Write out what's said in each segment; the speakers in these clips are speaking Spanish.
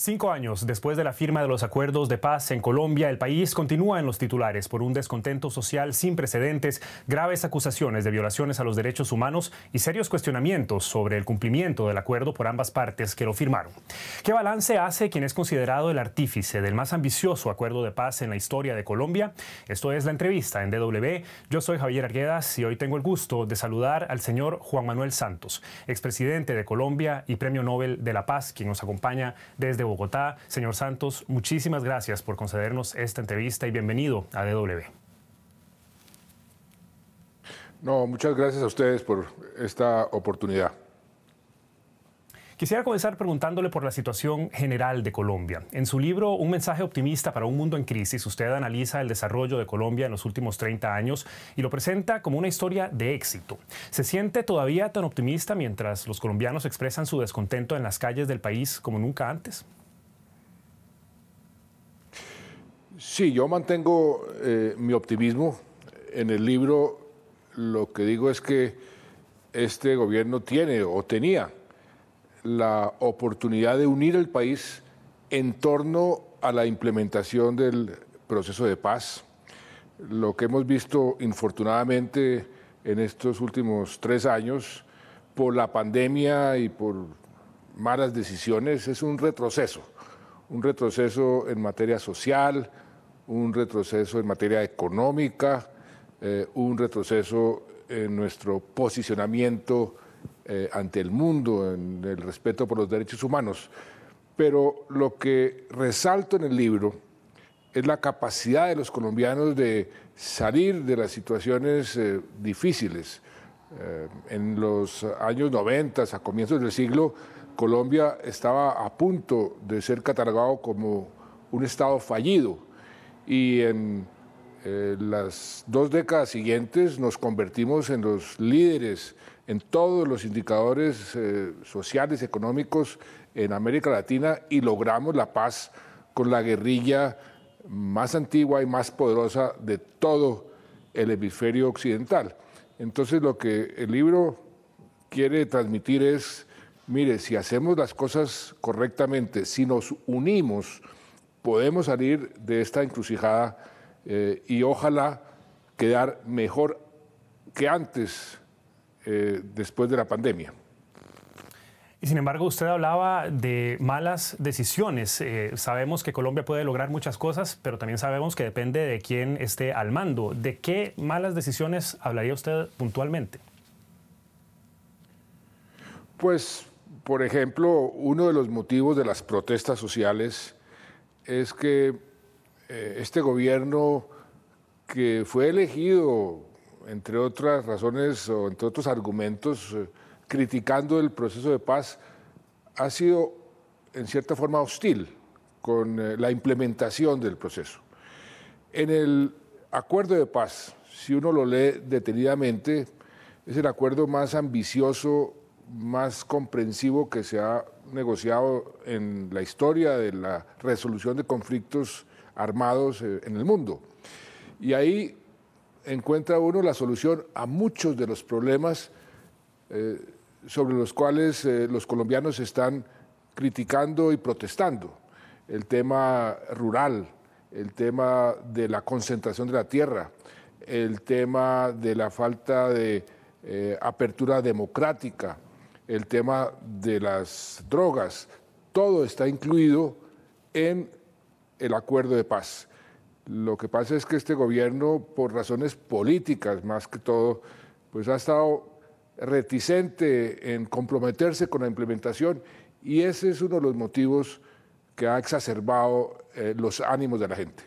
Cinco años después de la firma de los acuerdos de paz en Colombia, el país continúa en los titulares por un descontento social sin precedentes, graves acusaciones de violaciones a los derechos humanos y serios cuestionamientos sobre el cumplimiento del acuerdo por ambas partes que lo firmaron. ¿Qué balance hace quien es considerado el artífice del más ambicioso acuerdo de paz en la historia de Colombia? Esto es la entrevista en DW. Yo soy Javier Arguedas y hoy tengo el gusto de saludar al señor Juan Manuel Santos, expresidente de Colombia y Premio Nobel de la Paz, quien nos acompaña desde Bogotá. Señor Santos, muchísimas gracias por concedernos esta entrevista y bienvenido a DW. No, muchas gracias a ustedes por esta oportunidad. Quisiera comenzar preguntándole por la situación general de Colombia. En su libro Un mensaje optimista para un mundo en crisis, usted analiza el desarrollo de Colombia en los últimos 30 años y lo presenta como una historia de éxito. ¿Se siente todavía tan optimista mientras los colombianos expresan su descontento en las calles del país como nunca antes? Sí, yo mantengo eh, mi optimismo. En el libro lo que digo es que este gobierno tiene o tenía la oportunidad de unir el país en torno a la implementación del proceso de paz. Lo que hemos visto, infortunadamente, en estos últimos tres años, por la pandemia y por malas decisiones, es un retroceso. Un retroceso en materia social, un retroceso en materia económica, eh, un retroceso en nuestro posicionamiento eh, ante el mundo, en el respeto por los derechos humanos. Pero lo que resalto en el libro es la capacidad de los colombianos de salir de las situaciones eh, difíciles. en los años 90, a comienzos del siglo, Colombia estaba a punto de ser catalogado como un Estado fallido y en eh, las dos décadas siguientes nos convertimos en los líderes en todos los indicadores eh, sociales, económicos en América Latina y logramos la paz con la guerrilla más antigua y más poderosa de todo el hemisferio occidental. Entonces lo que el libro quiere transmitir es, mire, si hacemos las cosas correctamente, si nos unimos, podemos salir de esta encrucijada eh, y ojalá quedar mejor que antes, eh, después de la pandemia. Y sin embargo, usted hablaba de malas decisiones. Eh, sabemos que Colombia puede lograr muchas cosas, pero también sabemos que depende de quién esté al mando. ¿De qué malas decisiones hablaría usted puntualmente? Pues, por ejemplo, uno de los motivos de las protestas sociales es que eh, este gobierno que fue elegido, entre otras razones o entre otros argumentos, eh, criticando el proceso de paz, ha sido en cierta forma hostil con eh, la implementación del proceso. En el acuerdo de paz, si uno lo lee detenidamente, es el acuerdo más ambicioso más comprensivo que se ha negociado en la historia de la resolución de conflictos armados eh, en el mundo. Y ahí encuentra uno la solución a muchos de los problemas eh, sobre los cuales eh, los colombianos están criticando y protestando. El tema rural, el tema de la concentración de la tierra, el tema de la falta de apertura democrática, el tema de las drogas, todo está incluido en el acuerdo de paz. Lo que pasa es que este gobierno, por razones políticas más que todo, pues ha estado reticente en comprometerse con la implementación y ese es uno de los motivos que ha exacerbado eh, los ánimos de la gente.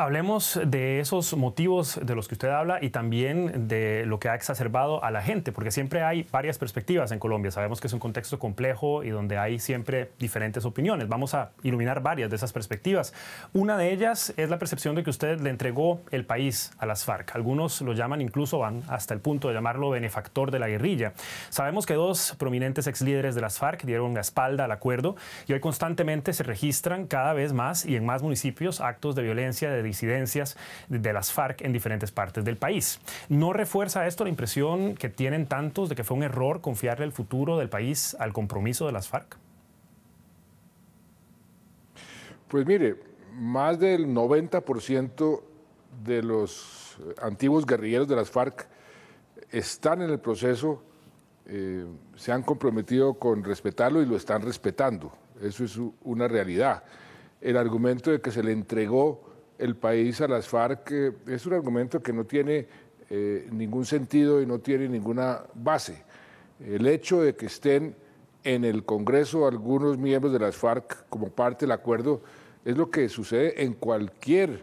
Hablemos de esos motivos de los que usted habla y también de lo que ha exacerbado a la gente, porque siempre hay varias perspectivas en Colombia. Sabemos que es un contexto complejo y donde hay siempre diferentes opiniones. Vamos a iluminar varias de esas perspectivas. Una de ellas es la percepción de que usted le entregó el país a las FARC. Algunos lo llaman incluso, van hasta el punto de llamarlo benefactor de la guerrilla. Sabemos que dos prominentes ex líderes de las FARC dieron la espalda al acuerdo y hoy constantemente se registran cada vez más y en más municipios actos de violencia, de Incidencias de las FARC en diferentes partes del país. ¿No refuerza esto la impresión que tienen tantos de que fue un error confiarle el futuro del país al compromiso de las FARC? Pues mire, más del 90% de los antiguos guerrilleros de las FARC están en el proceso, eh, se han comprometido con respetarlo y lo están respetando. Eso es una realidad. El argumento de que se le entregó el país a las FARC eh, es un argumento que no tiene eh, ningún sentido y no tiene ninguna base. El hecho de que estén en el Congreso algunos miembros de las FARC como parte del acuerdo es lo que sucede en cualquier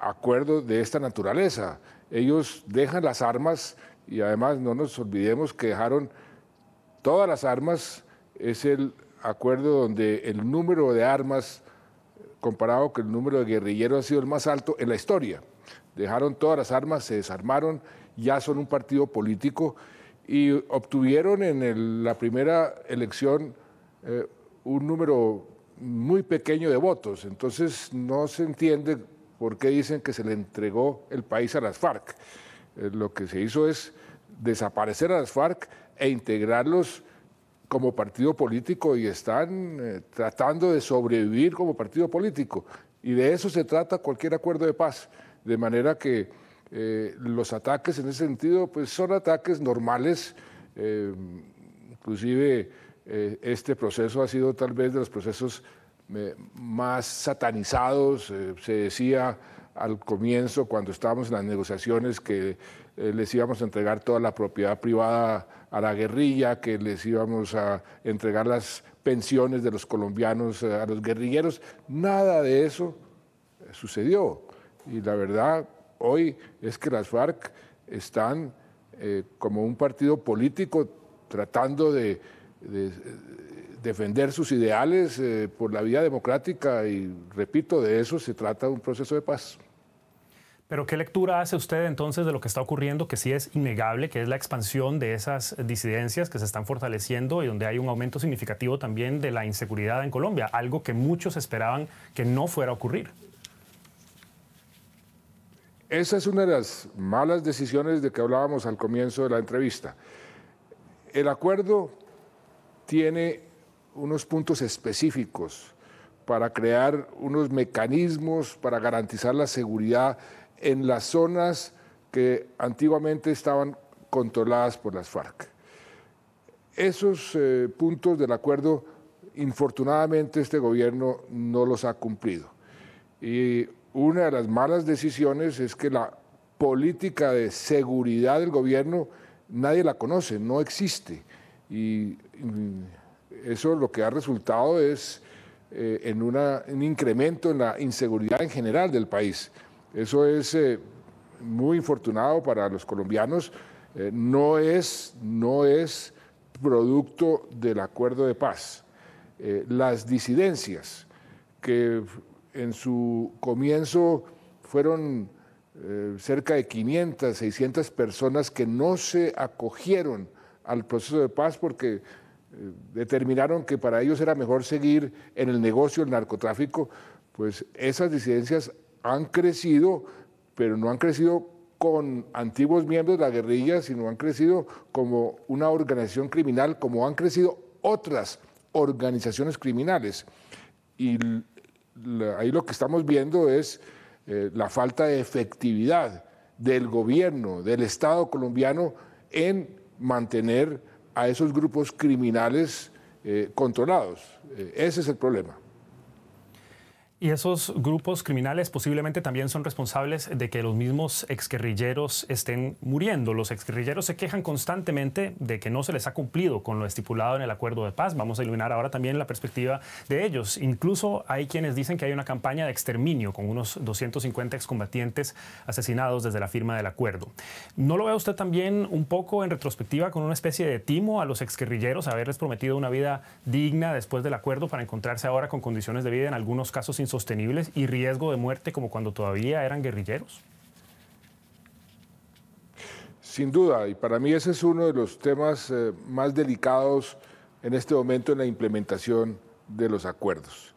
acuerdo de esta naturaleza. Ellos dejan las armas y además no nos olvidemos que dejaron todas las armas. Es el acuerdo donde el número de armas comparado que el número de guerrilleros ha sido el más alto en la historia. Dejaron todas las armas, se desarmaron, ya son un partido político y obtuvieron en la primera elección eh, un número muy pequeño de votos. Entonces no se entiende por qué dicen que se le entregó el país a las FARC. Eh, lo que se hizo es desaparecer a las FARC e integrarlos como partido político y están eh, tratando de sobrevivir como partido político. Y de eso se trata cualquier acuerdo de paz. De manera que eh, los ataques en ese sentido pues, son ataques normales. Eh, inclusive este proceso ha sido tal vez de los procesos más satanizados. se decía al comienzo, cuando estábamos en las negociaciones, que eh, les íbamos a entregar toda la propiedad privada a la guerrilla, que les íbamos a entregar las pensiones de los colombianos a los guerrilleros. Nada de eso sucedió. Y la verdad hoy es que las FARC están eh, como un partido político tratando de, eh, defender sus ideales por la vía democrática y, repito, de eso se trata un proceso de paz. Pero ¿qué lectura hace usted entonces de lo que está ocurriendo, que sí es innegable, que es la expansión de esas disidencias que se están fortaleciendo y donde hay un aumento significativo también de la inseguridad en Colombia, algo que muchos esperaban que no fuera a ocurrir? Esa es una de las malas decisiones de que hablábamos al comienzo de la entrevista. El acuerdo tiene unos puntos específicos para crear unos mecanismos para garantizar la seguridad en las zonas que antiguamente estaban controladas por las FARC. Esos eh, puntos del acuerdo, infortunadamente, este gobierno no los ha cumplido. Y una de las malas decisiones es que la política de seguridad del gobierno nadie la conoce, no existe. Y mm, eso lo que ha resultado es eh, en un incremento en la inseguridad en general del país. Eso es eh, muy infortunado para los colombianos. Eh, no, es, no es producto del acuerdo de paz. Eh, las disidencias que en su comienzo fueron cerca de 500, 600 personas que no se acogieron al proceso de paz porque determinaron que para ellos era mejor seguir en el negocio del narcotráfico, pues esas disidencias han crecido, pero no han crecido con antiguos miembros de la guerrilla, sino han crecido como una organización criminal, como han crecido otras organizaciones criminales. Y ahí lo que estamos viendo es eh, la falta de efectividad del gobierno, del Estado colombiano, en mantener a esos grupos criminales eh, controlados. Eh, ese es el problema. Y esos grupos criminales posiblemente también son responsables de que los mismos exguerrilleros estén muriendo. Los exguerrilleros se quejan constantemente de que no se les ha cumplido con lo estipulado en el acuerdo de paz. Vamos a iluminar ahora también la perspectiva de ellos. Incluso hay quienes dicen que hay una campaña de exterminio con unos 250 excombatientes asesinados desde la firma del acuerdo. ¿No lo ve usted también un poco en retrospectiva con una especie de timo a los exguerrilleros, haberles prometido una vida digna después del acuerdo para encontrarse ahora con condiciones de vida en algunos casos insostenibles y riesgo de muerte como cuando todavía eran guerrilleros? Sin duda, y para mí ese es uno de los temas eh, más delicados en este momento en la implementación de los acuerdos.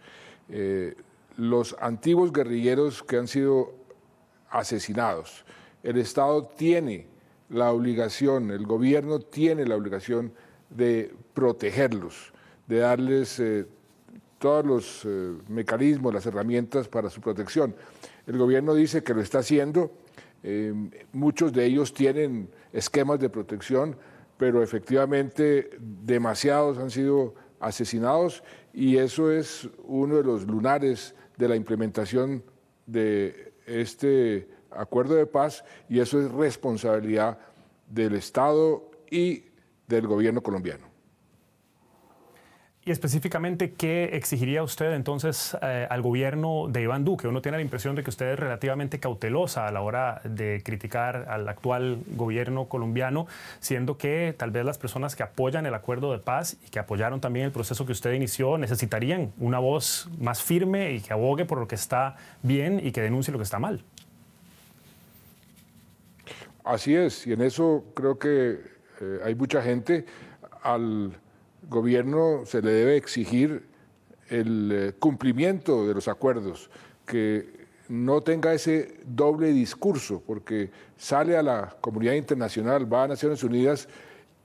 Eh, los antiguos guerrilleros que han sido asesinados, el Estado tiene la obligación, el gobierno tiene la obligación de protegerlos, de darles eh, todos los eh, mecanismos, las herramientas para su protección. El gobierno dice que lo está haciendo, eh, muchos de ellos tienen esquemas de protección, pero efectivamente demasiados han sido asesinados y eso es uno de los lunares de la implementación de este acuerdo de paz y eso es responsabilidad del Estado y del gobierno colombiano. Y específicamente, ¿qué exigiría usted entonces eh, al gobierno de Iván Duque? Uno tiene la impresión de que usted es relativamente cautelosa a la hora de criticar al actual gobierno colombiano, siendo que tal vez las personas que apoyan el acuerdo de paz y que apoyaron también el proceso que usted inició necesitarían una voz más firme y que abogue por lo que está bien y que denuncie lo que está mal. Así es, y en eso creo que eh, hay mucha gente al gobierno se le debe exigir el eh, cumplimiento de los acuerdos, que no tenga ese doble discurso, porque sale a la comunidad internacional, va a Naciones Unidas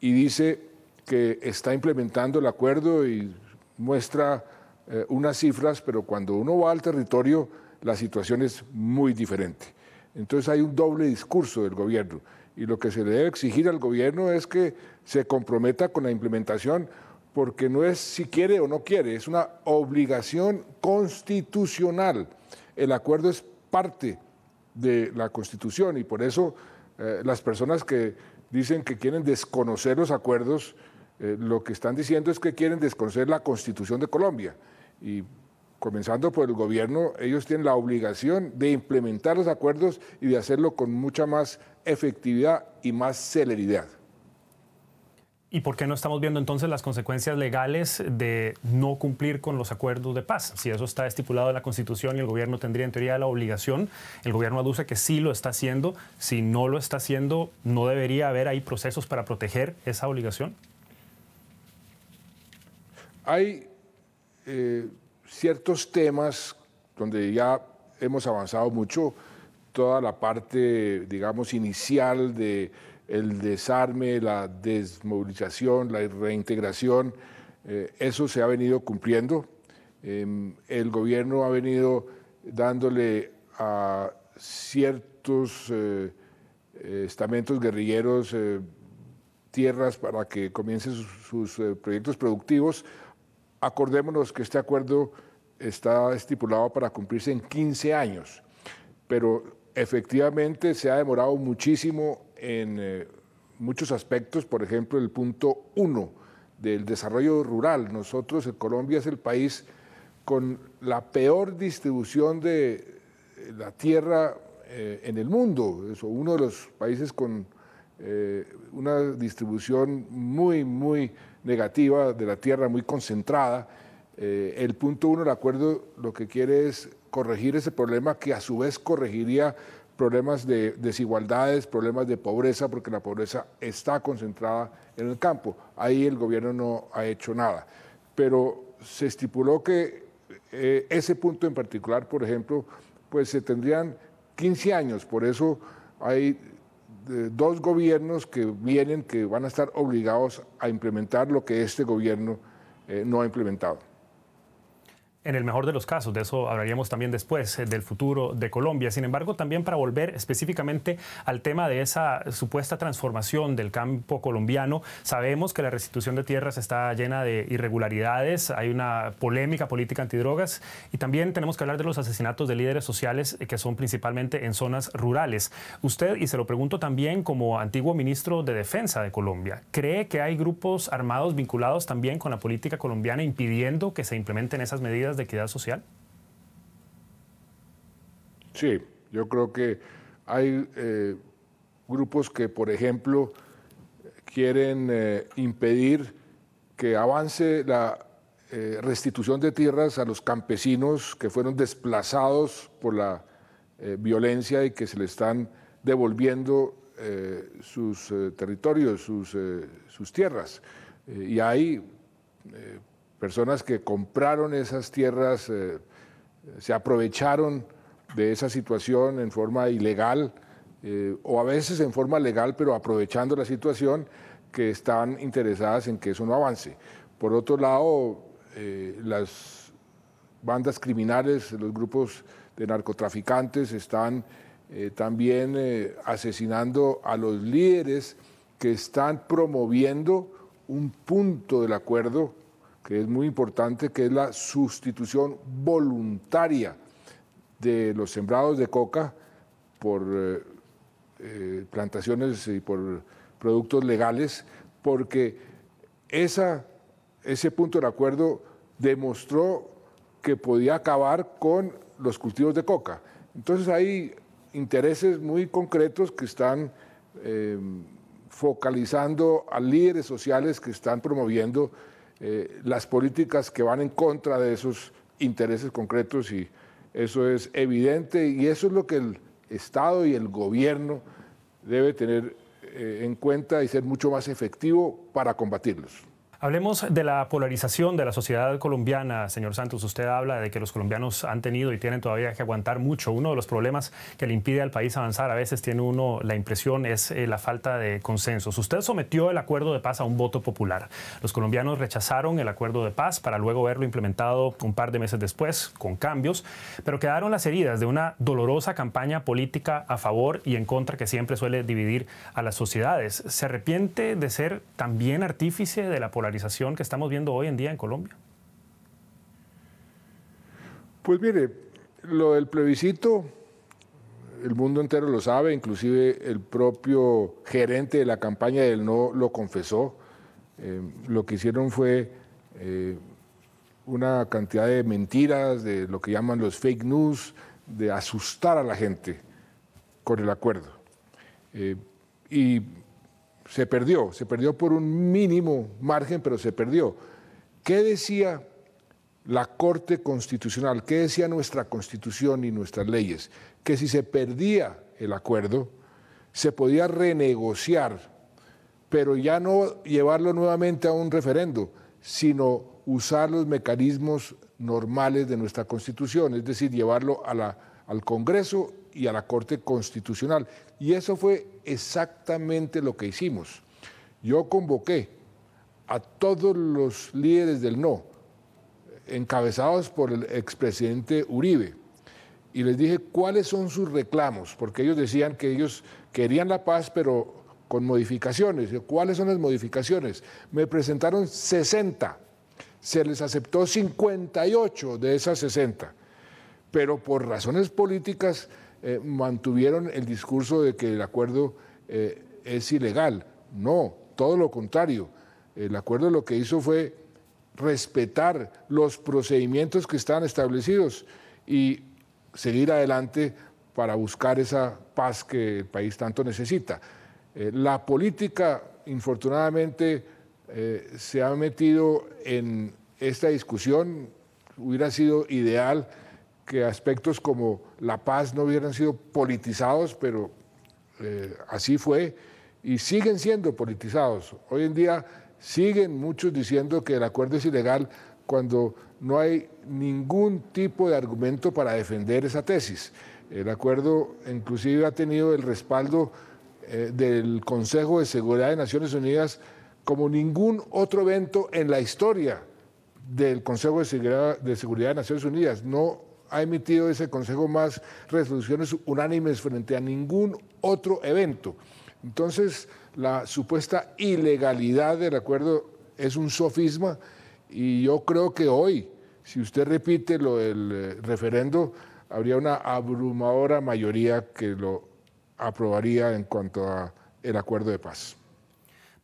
y dice que está implementando el acuerdo y muestra eh, unas cifras, pero cuando uno va al territorio la situación es muy diferente. Entonces hay un doble discurso del gobierno y lo que se le debe exigir al gobierno es que se comprometa con la implementación porque no es si quiere o no quiere, es una obligación constitucional. El acuerdo es parte de la Constitución y por eso eh, las personas que dicen que quieren desconocer los acuerdos, eh, lo que están diciendo es que quieren desconocer la Constitución de Colombia. Y comenzando por el gobierno, ellos tienen la obligación de implementar los acuerdos y de hacerlo con mucha más efectividad y más celeridad. ¿Y por qué no estamos viendo entonces las consecuencias legales de no cumplir con los acuerdos de paz? Si eso está estipulado en la Constitución y el gobierno tendría en teoría la obligación, el gobierno aduce que sí lo está haciendo. Si no lo está haciendo, ¿no debería haber ahí procesos para proteger esa obligación? Hay eh, ciertos temas donde ya hemos avanzado mucho, toda la parte, digamos, inicial de el desarme, la desmovilización, la reintegración, eh, eso se ha venido cumpliendo. Em, el gobierno ha venido dándole a ciertos eh, eh, estamentos guerrilleros tierras para que comiencen sus, sus proyectos productivos. Acordémonos que este acuerdo está estipulado para cumplirse en 15 años, pero efectivamente se ha demorado muchísimo en eh, muchos aspectos, por ejemplo, el punto uno del desarrollo rural. Nosotros, en Colombia, es el país con la peor distribución de eh, la tierra eh, en el mundo. Es uno de los países con una distribución muy, muy negativa de la tierra, muy concentrada. el punto uno del acuerdo lo que quiere es corregir ese problema que a su vez corregiría problemas de desigualdades, problemas de pobreza, porque la pobreza está concentrada en el campo. Ahí el gobierno no ha hecho nada. Pero se estipuló que eh, ese punto en particular, por ejemplo, pues se tendrían 15 años. Por eso hay eh, dos gobiernos que vienen, que van a estar obligados a implementar lo que este gobierno eh, no ha implementado en el mejor de los casos, de eso hablaríamos también después, eh, del futuro de Colombia. Sin embargo, también para volver específicamente al tema de esa supuesta transformación del campo colombiano, sabemos que la restitución de tierras está llena de irregularidades, hay una polémica política antidrogas y también tenemos que hablar de los asesinatos de líderes sociales eh, que son principalmente en zonas rurales. Usted, y se lo pregunto también como antiguo ministro de Defensa de Colombia, ¿cree que hay grupos armados vinculados también con la política colombiana impidiendo que se implementen esas medidas? de equidad social? Sí, yo creo que hay eh, grupos que, por ejemplo, quieren eh, impedir que avance la eh, restitución de tierras a los campesinos que fueron desplazados por la violencia y que se le están devolviendo sus territorios, sus, sus tierras. y hay personas que compraron esas tierras, eh, se aprovecharon de esa situación en forma ilegal eh, o a veces en forma legal, pero aprovechando la situación que están interesadas en que eso no avance. Por otro lado, eh, las bandas criminales, los grupos de narcotraficantes están también asesinando a los líderes que están promoviendo un punto del acuerdo que es muy importante, que es la sustitución voluntaria de los sembrados de coca por eh, eh, plantaciones y por productos legales, porque esa, ese punto de acuerdo demostró que podía acabar con los cultivos de coca. Entonces hay intereses muy concretos que están eh, focalizando a líderes sociales que están promoviendo eh, las políticas que van en contra de esos intereses concretos y eso es evidente y eso es lo que el Estado y el gobierno debe tener eh, en cuenta y ser mucho más efectivo para combatirlos. Hablemos de la polarización de la sociedad colombiana. Señor Santos, usted habla de que los colombianos han tenido y tienen todavía que aguantar mucho. Uno de los problemas que le impide al país avanzar, a veces tiene uno la impresión, es eh, la falta de consensos. Usted sometió el acuerdo de paz a un voto popular. Los colombianos rechazaron el acuerdo de paz para luego verlo implementado un par de meses después, con cambios, pero quedaron las heridas de una dolorosa campaña política a favor y en contra que siempre suele dividir a las sociedades. ¿Se arrepiente de ser también artífice de la polarización? polarización que estamos viendo hoy en día en Colombia? Pues mire, lo del plebiscito, el mundo entero lo sabe, inclusive el propio gerente de la campaña del no lo confesó. Eh, lo que hicieron fue eh, una cantidad de mentiras, de lo que llaman los fake news, de asustar a la gente con el acuerdo. Eh, y se perdió, se perdió por un mínimo margen, pero se perdió. ¿Qué decía la Corte Constitucional? ¿Qué decía nuestra Constitución y nuestras leyes? Que si se perdía el acuerdo, se podía renegociar, pero ya no llevarlo nuevamente a un referendo, sino usar los mecanismos normales de nuestra Constitución, es decir, llevarlo al Congreso y a la Corte Constitucional. Y eso fue exactamente lo que hicimos. Yo convoqué a todos los líderes del no, encabezados por el expresidente Uribe, y les dije cuáles son sus reclamos, porque ellos decían que ellos querían la paz, pero con modificaciones. ¿Cuáles son las modificaciones? Me presentaron 60, se les aceptó 58 de esas 60 pero por razones políticas eh, mantuvieron el discurso de que el acuerdo eh, es ilegal. No, todo lo contrario. El acuerdo lo que hizo fue respetar los procedimientos que estaban establecidos y seguir adelante para buscar esa paz que el país tanto necesita. Eh, la política, infortunadamente, se ha metido en esta discusión. Hubiera sido ideal que aspectos como la paz no hubieran sido politizados, pero eh, así fue, y siguen siendo politizados. Hoy en día siguen muchos diciendo que el acuerdo es ilegal cuando no hay ningún tipo de argumento para defender esa tesis. El acuerdo inclusive ha tenido el respaldo eh, del Consejo de Seguridad de Naciones Unidas como ningún otro evento en la historia del Consejo de Seguridad de, Seguridad de Naciones Unidas. No ha emitido ese Consejo más resoluciones unánimes frente a ningún otro evento. Entonces, la supuesta ilegalidad del acuerdo es un sofisma y yo creo que hoy, si usted repite lo del eh, referendo, habría una abrumadora mayoría que lo aprobaría en cuanto al acuerdo de paz.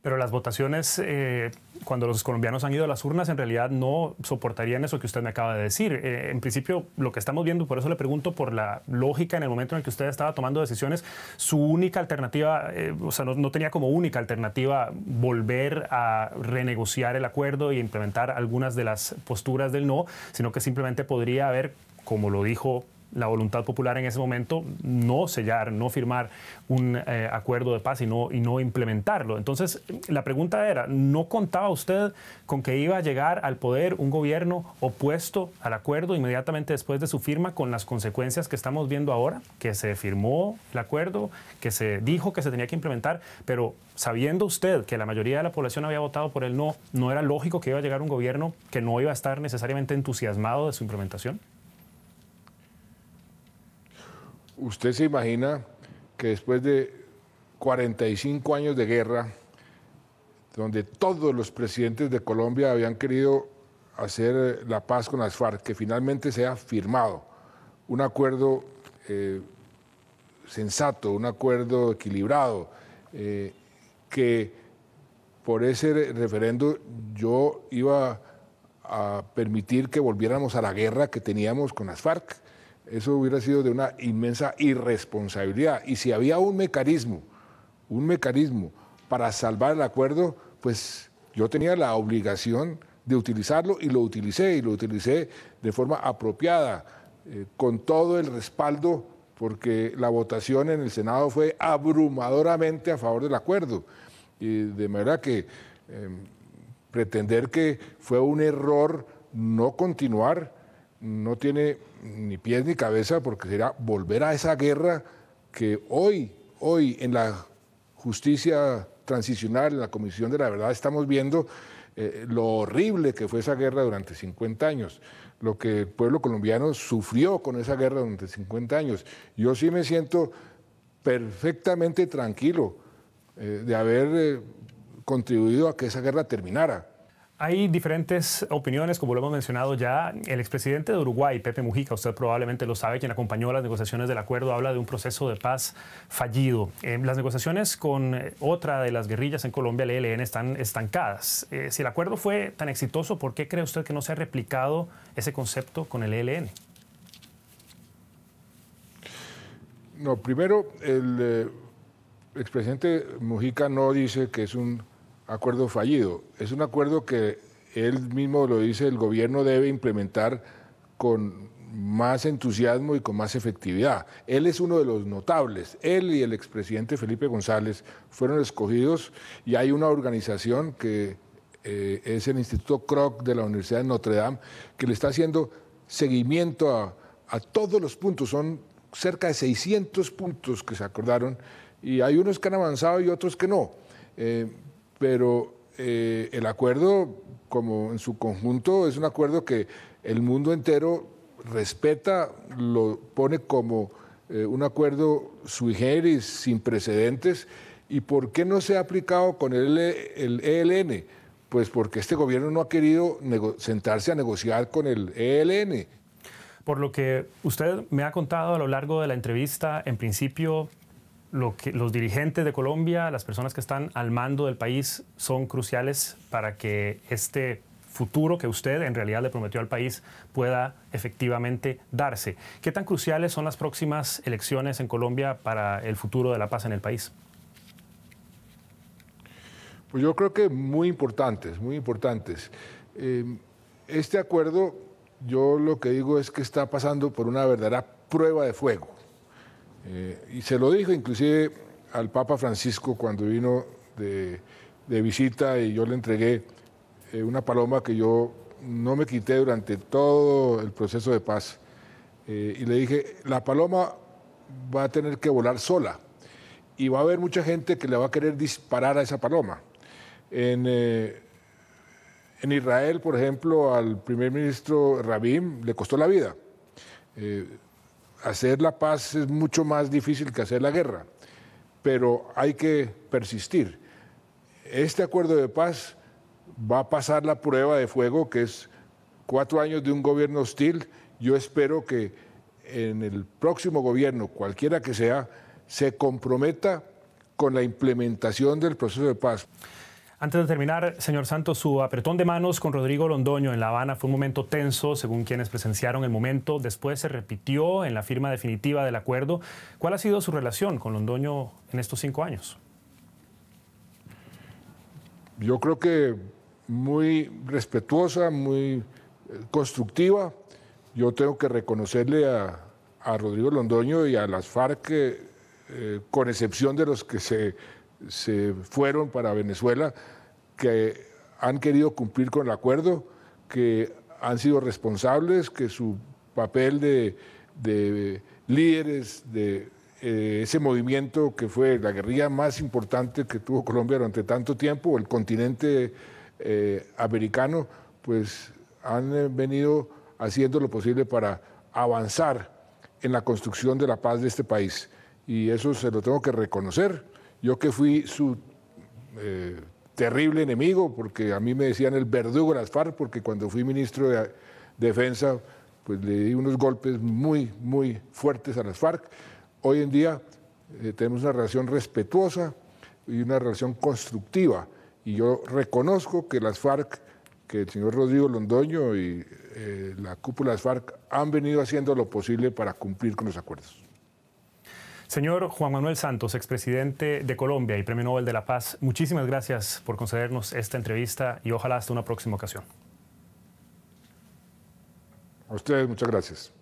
Pero las votaciones, eh, cuando los colombianos han ido a las urnas, en realidad no soportarían eso que usted me acaba de decir. Eh, en principio, lo que estamos viendo, por eso le pregunto por la lógica en el momento en el que usted estaba tomando decisiones, su única alternativa, eh, o sea, no, no, tenía como única alternativa volver a renegociar el acuerdo y implementar algunas de las posturas del no, sino que simplemente podría haber, como lo dijo la voluntad popular en ese momento no sellar, no firmar un eh, acuerdo de paz y no, y no implementarlo. Entonces, la pregunta era, ¿no contaba usted con que iba a llegar al poder un gobierno opuesto al acuerdo inmediatamente después de su firma con las consecuencias que estamos viendo ahora? Que se firmó el acuerdo, que se dijo que se tenía que implementar, pero sabiendo usted que la mayoría de la población había votado por el no, ¿no era lógico que iba a llegar un gobierno que no iba a estar necesariamente entusiasmado de su implementación? ¿Usted se imagina que después de 45 años de guerra, donde todos los presidentes de Colombia habían querido hacer eh, la paz con las FARC, que finalmente se ha firmado un acuerdo eh, sensato, un acuerdo equilibrado, eh, que por ese referendo yo iba a permitir que volviéramos a la guerra que teníamos con las FARC eso hubiera sido de una inmensa irresponsabilidad. Y si había un mecanismo, un mecanismo para salvar el acuerdo, pues yo tenía la obligación de utilizarlo y lo utilicé, y lo utilicé de forma apropiada, eh, con todo el respaldo, porque la votación en el Senado fue abrumadoramente a favor del acuerdo. Y de manera que em, pretender que fue un error no continuar no tiene ni pies ni cabeza porque será volver a esa guerra que hoy, hoy en la justicia transicional, en la Comisión de la Verdad, estamos viendo eh, lo horrible que fue esa guerra durante 50 años, lo que el pueblo colombiano sufrió con esa guerra durante 50 años. Yo sí me siento perfectamente tranquilo eh, de haber eh, contribuido a que esa guerra terminara. Hay diferentes opiniones, como lo hemos mencionado ya. El expresidente de Uruguay, Pepe Mujica, usted probablemente lo sabe, quien acompañó las negociaciones del acuerdo, habla de un proceso de paz fallido. Eh, las negociaciones con eh, otra de las guerrillas en Colombia, el ELN, están estancadas. Eh, si el acuerdo fue tan exitoso, ¿por qué cree usted que no se ha replicado ese concepto con el ELN? No, primero, el expresidente Mujica no dice que es un acuerdo fallido, es un acuerdo que él mismo lo dice, el gobierno debe implementar con más entusiasmo y con más efectividad. Él es uno de los notables. Él y el expresidente Felipe González fueron escogidos y hay una organización que eh, es el Instituto Kroc de la Universidad de Notre Dame que le está haciendo seguimiento a, todos los puntos. Son cerca de 600 puntos que se acordaron y hay unos que han avanzado y otros que no. Eh, pero eh, el acuerdo, como en su conjunto, es un acuerdo que el mundo entero respeta, lo pone como eh, un acuerdo sui generis, sin precedentes. ¿Y por qué no se ha aplicado con el, e, el ELN? Pues porque este gobierno no ha querido sentarse a negociar con el ELN. Por lo que usted me ha contado a lo largo de la entrevista, en principio que los dirigentes de Colombia, las personas que están al mando del país, son cruciales para que este futuro que usted en realidad le prometió al país pueda efectivamente darse. ¿Qué tan cruciales son las próximas elecciones en Colombia para el futuro de la paz en el país? Pues yo creo que muy importantes, muy importantes. Eh, este acuerdo, yo lo que digo es que está pasando por una verdadera prueba de fuego eh, y se lo dijo inclusive al Papa Francisco cuando vino de, visita y yo le entregué eh, una paloma que yo no me quité durante todo el proceso de paz. Eh, y le dije, la paloma va a tener que volar sola y va a haber mucha gente que le va a querer disparar a esa paloma. En, en Israel, por ejemplo, al primer ministro Rabin le costó la vida hacer la paz es mucho más difícil que hacer la guerra, pero hay que persistir. Este acuerdo de paz va a pasar la prueba de fuego, que es cuatro años de un gobierno hostil. Yo espero que en el próximo gobierno, cualquiera que sea, se comprometa con la implementación del proceso de paz. Antes de terminar, señor Santos, su apretón de manos con Rodrigo Londoño en La Habana fue un momento tenso, según quienes presenciaron el momento. Después se repitió en la firma definitiva del acuerdo. ¿Cuál ha sido su relación con Londoño en estos cinco años? Yo creo que muy respetuosa, muy eh, constructiva. Yo tengo que reconocerle a, Rodrigo Londoño y a las FARC, eh, con excepción de los que se se fueron para Venezuela, que han querido cumplir con el acuerdo, que han sido responsables, que su papel de, líderes de eh, ese movimiento que fue la guerrilla más importante que tuvo Colombia durante tanto tiempo, el continente eh, americano, pues han eh, venido haciendo lo posible para avanzar en la construcción de la paz de este país. Y eso se lo tengo que reconocer yo que fui su eh, terrible enemigo, porque a mí me decían el verdugo de las FARC, porque cuando fui ministro de Defensa, pues le di unos golpes muy, muy fuertes a las FARC. Hoy en día eh, tenemos una relación respetuosa y una relación constructiva. Y yo reconozco que las FARC, que el señor Rodrigo Londoño y eh, la cúpula de las FARC han venido haciendo lo posible para cumplir con los acuerdos. Señor Juan Manuel Santos, expresidente de Colombia y Premio Nobel de la Paz, muchísimas gracias por concedernos esta entrevista y ojalá hasta una próxima ocasión. A ustedes, muchas gracias.